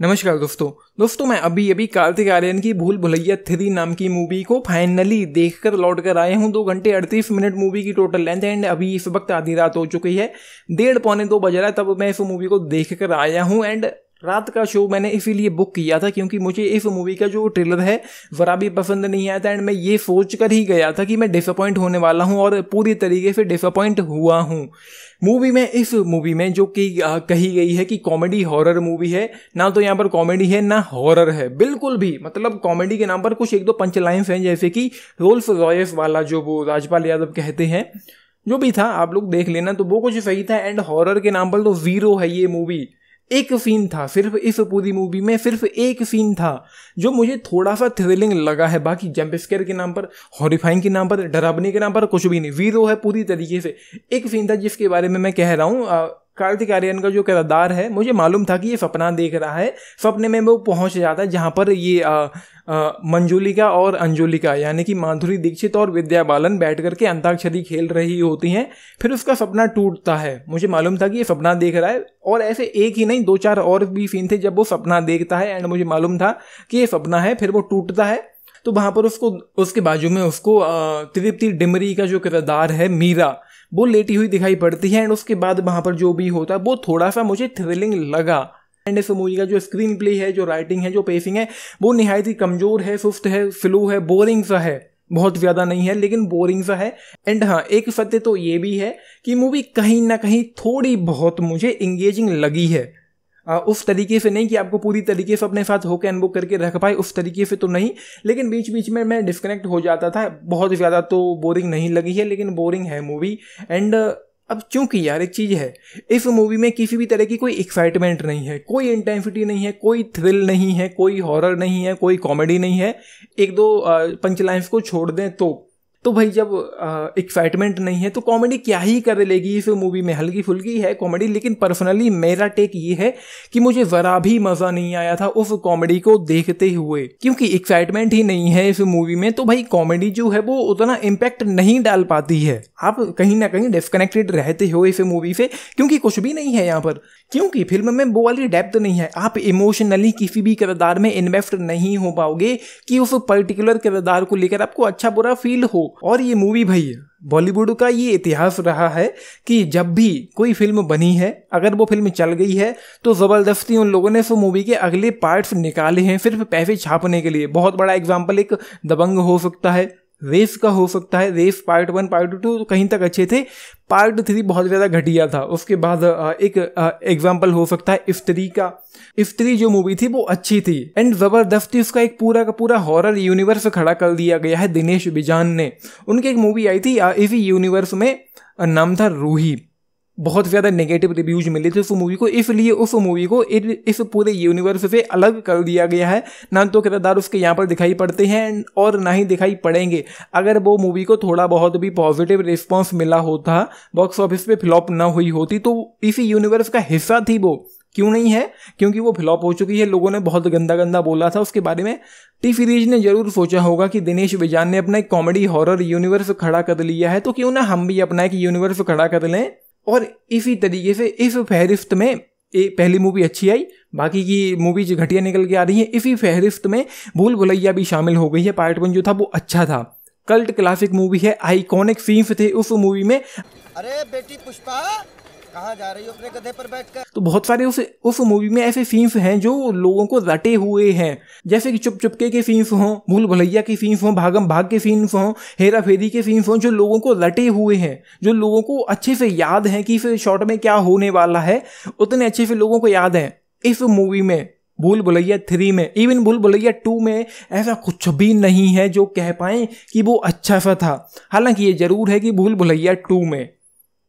नमस्कार दोस्तों दोस्तों मैं अभी अभी कार्तिक आर्यन की भूल भुलैया थ्री नाम की मूवी को फाइनली देखकर लौट कर आए हूँ दो घंटे अड़तीस मिनट मूवी की टोटल लेंथ एंड अभी इस वक्त आधी रात हो चुकी है डेढ़ पौने दो बज रहा है तब मैं इस मूवी को देख कर आया हूँ एंड रात का शो मैंने इसीलिए बुक किया था क्योंकि मुझे इस मूवी का जो ट्रेलर है ज़रा भी पसंद नहीं आया था एंड मैं ये सोच कर ही गया था कि मैं डिसअपॉइंट होने वाला हूँ और पूरी तरीके से डिसअपॉइंट हुआ हूँ मूवी में इस मूवी में जो कि कही गई है कि कॉमेडी हॉरर मूवी है ना तो यहाँ पर कॉमेडी है ना हॉरर है बिल्कुल भी मतलब कॉमेडी के नाम पर कुछ एक दो पंच लाइन्स हैं जैसे कि रोल्फ रॉयस वाला जो वो राजपाल यादव कहते हैं जो भी था आप लोग देख लेना तो वो कुछ सही था एंड हॉरर के नाम पर तो ज़ीरो है ये मूवी एक सीन था सिर्फ इस पूरी मूवी में सिर्फ एक सीन था जो मुझे थोड़ा सा थ्रिलिंग लगा है बाकी जंप स्केयर के नाम पर हॉरीफाइंग के नाम पर डराबनी के नाम पर कुछ भी नहीं वीरो है पूरी तरीके से एक सीन था जिसके बारे में मैं कह रहा हूँ कार्तिक आर्यन का जो किरदार है मुझे मालूम था कि ये सपना देख रहा है सपने में वो पहुंच जाता है जहाँ पर ये मंजुलिका और अंजुलिका यानी कि माधुरी दीक्षित और विद्या बालन बैठ करके अंताक्षरी खेल रही होती हैं फिर उसका सपना टूटता है मुझे मालूम था कि ये सपना देख रहा है और ऐसे एक ही नहीं दो चार और भी सीन थे जब वो सपना देखता है एंड मुझे मालूम था कि ये सपना है फिर वो टूटता है तो वहाँ पर उसको उसके बाजू में उसको तृप्ति डिमरी का जो किरदार है मीरा वो लेटी हुई दिखाई पड़ती है एंड उसके बाद वहाँ पर जो भी होता है वो थोड़ा सा मुझे थ्रिलिंग लगा एंड इस मूवी का जो स्क्रीन प्ले है जो राइटिंग है जो पेसिंग है वो नहायत ही कमज़ोर है सुस्त है स्लो है बोरिंग सा है बहुत ज़्यादा नहीं है लेकिन बोरिंग सा है एंड हाँ एक सत्य तो ये भी है कि मूवी कहीं ना कहीं थोड़ी बहुत मुझे इंगेजिंग लगी है उस तरीके से नहीं कि आपको पूरी तरीके से अपने साथ होकर अनबुक करके रख पाए उस तरीके से तो नहीं लेकिन बीच बीच में मैं डिस्कनेक्ट हो जाता था बहुत ज़्यादा तो बोरिंग नहीं लगी है लेकिन बोरिंग है मूवी एंड अब चूंकि यार एक चीज़ है इस मूवी में किसी भी तरह की कोई एक्साइटमेंट नहीं है कोई इंटेंसिटी नहीं है कोई थ्रिल नहीं है कोई हॉरर नहीं है कोई कॉमेडी नहीं है एक दो पंचलाइंस को छोड़ दें तो तो भाई जब एक्साइटमेंट नहीं है तो कॉमेडी क्या ही कर लेगी इस मूवी में हल्की फुल्की है कॉमेडी लेकिन पर्सनली मेरा टेक ये है कि मुझे ज़रा भी मज़ा नहीं आया था उस कॉमेडी को देखते हुए क्योंकि एक्साइटमेंट ही नहीं है इस मूवी में तो भाई कॉमेडी जो है वो उतना इम्पैक्ट नहीं डाल पाती है आप कहीं ना कहीं डिस्कनेक्टेड रहते हो इस मूवी से क्योंकि कुछ भी नहीं है यहाँ पर क्योंकि फिल्म में वो वाली डेप्थ नहीं है आप इमोशनली किसी भी किरदार में इन्वेस्ट नहीं हो पाओगे कि उस पर्टिकुलर किरदार को लेकर आपको अच्छा बुरा फील हो और ये मूवी भाई बॉलीवुड का ये इतिहास रहा है कि जब भी कोई फिल्म बनी है अगर वो फिल्म चल गई है तो ज़बरदस्ती उन लोगों ने उस मूवी के अगले पार्ट्स निकाले हैं सिर्फ पैसे छापने के लिए बहुत बड़ा एग्जाम्पल एक दबंग हो सकता है रेस का हो सकता है Race part one part two तो कहीं तक अच्छे थे पार्ट थ्री बहुत ज़्यादा घटिया था उसके बाद एक एग्जाम्पल हो सकता है इफ्तरी का इफ्तरी जो मूवी थी वो अच्छी थी एंड ज़बरदस्ती उसका एक पूरा का पूरा हॉरर यूनिवर्स खड़ा कर दिया गया है दिनेश बिजान ने उनकी एक मूवी आई थी इसी यूनिवर्स में नाम था रूही बहुत ज़्यादा नेगेटिव रिव्यूज मिले थे उस मूवी को इसलिए उस मूवी को इस पूरे यूनिवर्स से अलग कर दिया गया है ना तो किरदार उसके यहाँ पर दिखाई पड़ते हैं और ना ही दिखाई पड़ेंगे अगर वो मूवी को थोड़ा बहुत भी पॉजिटिव रिस्पॉन्स मिला होता बॉक्स ऑफिस पे फ्लॉप ना हुई होती तो इसी यूनिवर्स का हिस्सा थी वो क्यों नहीं है क्योंकि वो फ्लॉप हो चुकी है लोगों ने बहुत गंदा गंदा बोला था उसके बारे में टी सीरीज ने जरूर सोचा होगा कि दिनेश विजान ने अपना एक कॉमेडी हॉरर यूनिवर्स खड़ा कर लिया है तो क्यों ना हम भी अपना एक यूनिवर्स खड़ा कर लें और इसी तरीके से इस फहरिस्त में ए, पहली मूवी अच्छी आई बाकी की मूवी जो घटिया निकल के आ रही है इसी फहरिस्त में भूल भुलैया भी शामिल हो गई है पार्ट वन जो था वो अच्छा था कल्ट क्लासिक मूवी है आइकॉनिक सीन्स थे उस मूवी में अरे बेटी पुष्पा कहा जा रही हो अपने गधे पर बैठकर तो बहुत सारे उस उस मूवी में ऐसे सीन्स हैं जो लोगों को रटे हुए हैं जैसे कि चुप चुपके के सीन्स हों भूल भलैया के सीन्स हों भागम भाग के सीन्स हों हेरा फेरी के सीन्स हों जो लोगों को रटे हुए हैं जो लोगों को अच्छे से याद है कि इस शॉर्ट में क्या होने वाला है उतने अच्छे से लोगों को याद है इस मूवी में भूल भुलैया थ्री में इवन भूल भुलैया टू में ऐसा कुछ भी नहीं है जो कह पाए कि वो अच्छा सा था हालांकि ये ज़रूर है कि भूल भुलैया टू में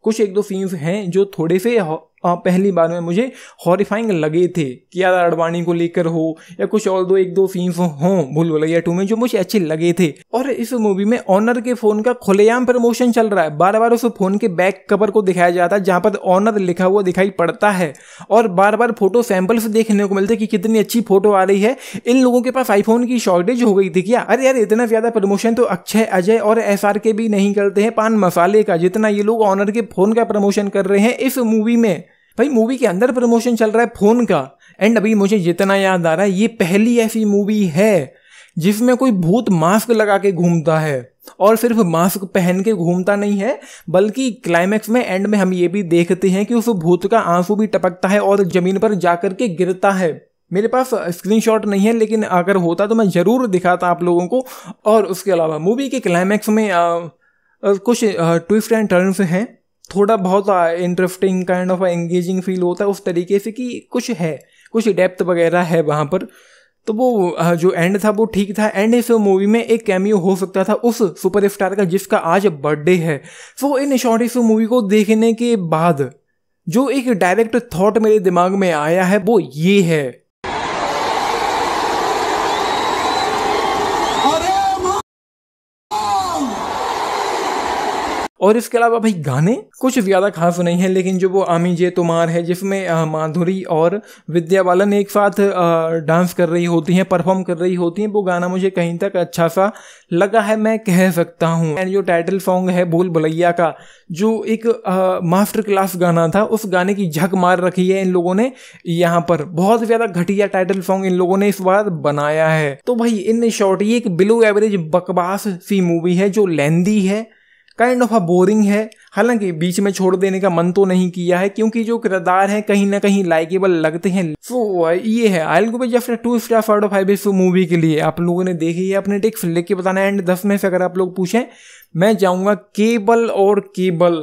कुछ एक दो फीम्स हैं जो थोड़े से पहली बार में मुझे हॉरीफाइंग लगे थे कि यार अडवाणी को लेकर हो या कुछ और दो एक दो सीन्स हों भूल भुलैया टू में जो मुझे अच्छे लगे थे और इस मूवी में ऑनर के फोन का खुलेआम प्रमोशन चल रहा है बार बार उस फोन के बैक कवर को दिखाया जाता है जहाँ पर ऑनर लिखा हुआ दिखाई पड़ता है और बार बार फोटो सैंपल्स देखने को मिलते कि कितनी अच्छी फोटो आ रही है इन लोगों के पास आईफोन की शॉर्टेज हो गई थी क्या अरे यार इतना ज्यादा प्रमोशन तो अक्षय अजय और एस के भी नहीं करते हैं पान मसाले का जितना ये लोग ऑनर के फोन का प्रमोशन कर रहे हैं इस मूवी में भाई मूवी के अंदर प्रमोशन चल रहा है फ़ोन का एंड अभी मुझे जितना याद आ रहा है ये पहली ऐसी मूवी है जिसमें कोई भूत मास्क लगा के घूमता है और सिर्फ मास्क पहन के घूमता नहीं है बल्कि क्लाइमैक्स में एंड में हम ये भी देखते हैं कि उस भूत का आंसू भी टपकता है और ज़मीन पर जाकर के गिरता है मेरे पास स्क्रीनशॉट नहीं है लेकिन अगर होता तो मैं ज़रूर दिखाता आप लोगों को और उसके अलावा मूवी के क्लाइमैक्स में आ, कुछ ट्विस्ट एंड टर्न्स हैं थोड़ा बहुत interesting kind of engaging feel होता है उस तरीके से कि कुछ है कुछ डेप्थ वगैरह है वहाँ पर तो वो जो एंड था वो ठीक था एंड इस मूवी में एक कैमियो हो सकता था उस सुपर स्टार का जिसका आज बर्थडे है सो इन शॉर्ट इस मूवी को देखने के बाद जो एक डायरेक्ट थॉट मेरे दिमाग में आया है वो ये है और इसके अलावा भाई गाने कुछ ज़्यादा खास नहीं है लेकिन जो वो आमी जे तुमार है जिसमें माधुरी और विद्या बालन एक साथ डांस कर रही होती हैं परफॉर्म कर रही होती हैं वो गाना मुझे कहीं तक अच्छा सा लगा है मैं कह सकता हूँ एंड जो टाइटल सॉन्ग है बोल भलैया का जो एक मास्टर क्लास गाना था उस गाने की झक मार रखी है इन लोगों ने यहाँ पर बहुत ज़्यादा घटिया टाइटल सॉन्ग इन लोगों ने इस बार बनाया है तो भाई इन शॉर्ट ये एक बिलो एवरेज बकवास सी मूवी है जो लेंदी है काइंड ऑफ अ बोरिंग है हालांकि बीच में छोड़ देने का मन तो नहीं किया है क्योंकि जो किरदार हैं कहीं ना कहीं लाइकेबल लगते हैं सो ये है I go be after two star five five इस मूवी के लिए आप लोगों ने देखी है अपने टिक्स लिख के बताना एंड दस में से अगर आप लोग पूछें मैं जाऊँगा केबल और केबल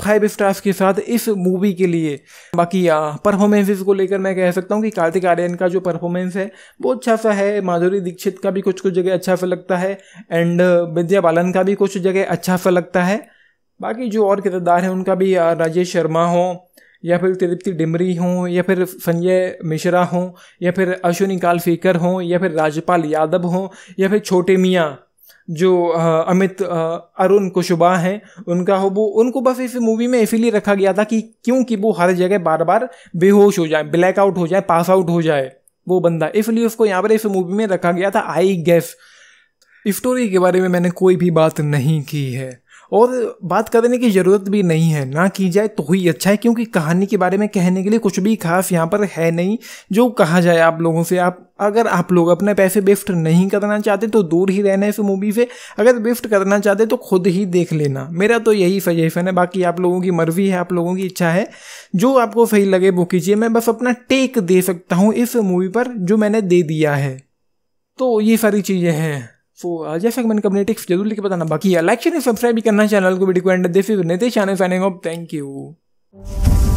फाइव स्टार्स के साथ इस मूवी के लिए बाकी परफॉर्मेंसेज को लेकर मैं कह सकता हूँ कि कार्तिक आर्यन का जो परफॉर्मेंस है वो अच्छा सा है माधुरी दीक्षित का भी कुछ कुछ जगह अच्छा सा लगता है एंड विद्या बालन का भी कुछ जगह अच्छा सा लगता है बाकी जो और किरदार हैं उनका भी राजेश शर्मा हो या फिर तिरुपति डिमरी हों या फिर संजय मिश्रा हों या फिर अश्विनी कालफेकर हों या फिर राजपाल यादव हों या फिर छोटे मियाँ जो अमित अरुण कुशुबा हैं उनका हो वो उनको बस इस मूवी में इसीलिए रखा गया था कि क्योंकि वो हर जगह बार बार बेहोश हो जाए ब्लैकआउट हो जाए पास आउट हो जाए वो बंदा इसलिए उसको यहाँ पर इस मूवी में रखा गया था आई गेस स्टोरी के बारे में मैंने कोई भी बात नहीं की है और बात करने की ज़रूरत भी नहीं है ना की जाए तो ही अच्छा है क्योंकि कहानी के बारे में कहने के लिए कुछ भी खास यहाँ पर है नहीं जो कहा जाए आप लोगों से आप अगर आप लोग अपने पैसे बिफ्ट नहीं करना चाहते तो दूर ही रहना है इस मूवी से अगर बिफ्ट करना चाहते तो खुद ही देख लेना मेरा तो यही सजेशन है बाकी आप लोगों की मर्जी है आप लोगों की इच्छा है जो आपको सही लगे वो कीजिए मैं बस अपना टेक दे सकता हूँ इस मूवी पर जो मैंने दे दिया है तो ये सारी चीज़ें हैं सो जैसा कि मैंने कम्युनिटिक्स जरूर लिख बताना बाकी लाइक शेयर सब्सक्राइब भी करना चैनल को वीडियो को एंड दे फिर आने साइनिंग ऑफ थैंक यू